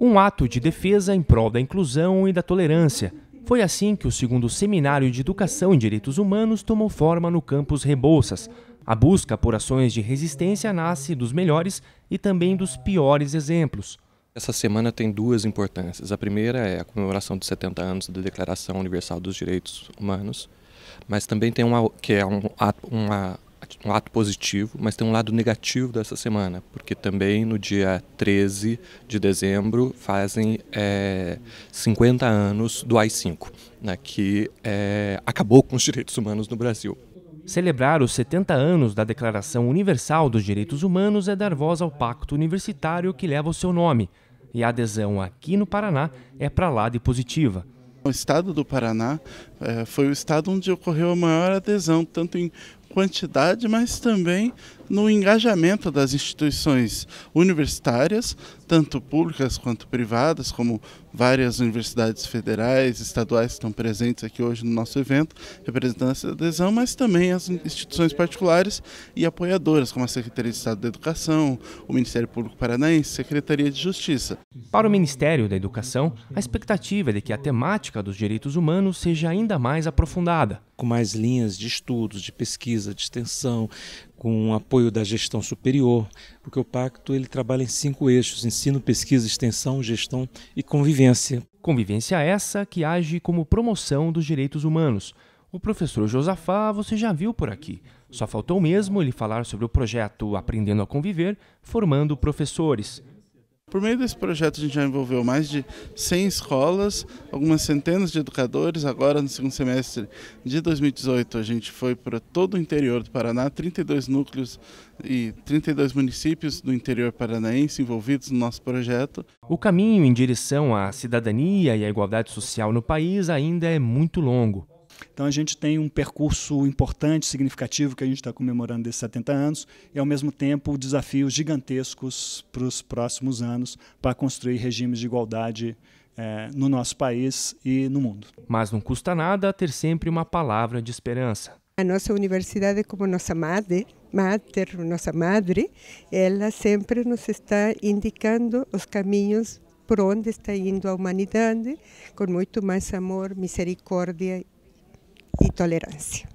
Um ato de defesa em prol da inclusão e da tolerância. Foi assim que o segundo Seminário de Educação em Direitos Humanos tomou forma no campus Rebouças. A busca por ações de resistência nasce dos melhores e também dos piores exemplos. Essa semana tem duas importâncias. A primeira é a comemoração dos 70 anos da Declaração Universal dos Direitos Humanos, mas também tem uma que é um ato, uma, um ato positivo, mas tem um lado negativo dessa semana, porque também no dia 13 de dezembro fazem é, 50 anos do AI-5, né, que é, acabou com os direitos humanos no Brasil. Celebrar os 70 anos da Declaração Universal dos Direitos Humanos é dar voz ao pacto universitário que leva o seu nome, e a adesão aqui no Paraná é para lá de positiva. O estado do Paraná eh, foi o estado onde ocorreu a maior adesão, tanto em quantidade, mas também no engajamento das instituições universitárias, tanto públicas quanto privadas, como várias universidades federais, estaduais estão presentes aqui hoje no nosso evento, representando essa adesão, mas também as instituições particulares e apoiadoras, como a Secretaria de Estado da Educação, o Ministério Público Paranaense, Secretaria de Justiça. Para o Ministério da Educação, a expectativa é de que a temática dos direitos humanos seja ainda mais aprofundada. Com mais linhas de estudos, de pesquisa, de extensão, com o apoio da gestão superior, porque o pacto ele trabalha em cinco eixos: ensino, pesquisa, extensão, gestão e convivência. Convivência essa que age como promoção dos direitos humanos. O professor Josafá você já viu por aqui. Só faltou mesmo ele falar sobre o projeto Aprendendo a Conviver, formando professores. Por meio desse projeto, a gente já envolveu mais de 100 escolas, algumas centenas de educadores. Agora, no segundo semestre de 2018, a gente foi para todo o interior do Paraná, 32 núcleos e 32 municípios do interior paranaense envolvidos no nosso projeto. O caminho em direção à cidadania e à igualdade social no país ainda é muito longo. Então a gente tem um percurso importante, significativo, que a gente está comemorando desses 70 anos, e ao mesmo tempo desafios gigantescos para os próximos anos para construir regimes de igualdade é, no nosso país e no mundo. Mas não custa nada ter sempre uma palavra de esperança. A nossa universidade, como nossa madre, mater, nossa madre, ela sempre nos está indicando os caminhos por onde está indo a humanidade, com muito mais amor, misericórdia y tolerancia.